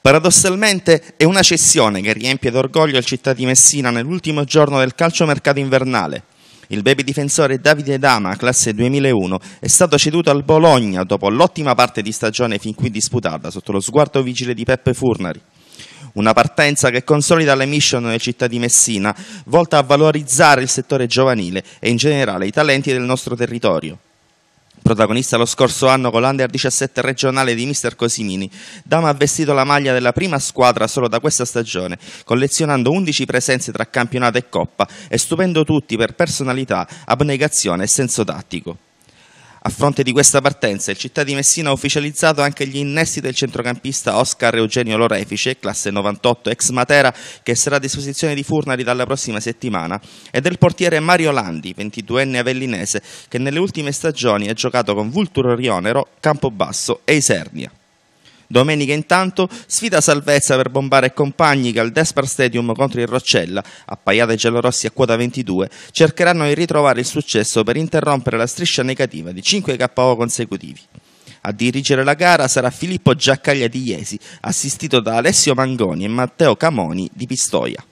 Paradossalmente è una cessione che riempie d'orgoglio il città di Messina nell'ultimo giorno del calciomercato invernale. Il baby difensore Davide Dama, classe 2001, è stato ceduto al Bologna dopo l'ottima parte di stagione fin qui disputata sotto lo sguardo vigile di Peppe Furnari. Una partenza che consolida le mission nelle città di Messina, volta a valorizzare il settore giovanile e in generale i talenti del nostro territorio protagonista lo scorso anno con l'Under 17 regionale di Mister Cosimini, Dama ha vestito la maglia della prima squadra solo da questa stagione, collezionando 11 presenze tra campionato e coppa e stupendo tutti per personalità, abnegazione e senso tattico. A fronte di questa partenza, il Città di Messina ha ufficializzato anche gli innesti del centrocampista Oscar Eugenio Lorefice, classe 98 ex Matera, che sarà a disposizione di Furnari dalla prossima settimana, e del portiere Mario Landi, 22enne avellinese, che nelle ultime stagioni ha giocato con Vulturo Rionero, Campobasso e Isernia. Domenica intanto sfida salvezza per Bombare e compagni che al Desper Stadium contro il Roccella, appaiate giallorossi a quota 22, cercheranno di ritrovare il successo per interrompere la striscia negativa di 5 KO consecutivi. A dirigere la gara sarà Filippo Giaccaglia di Iesi, assistito da Alessio Mangoni e Matteo Camoni di Pistoia.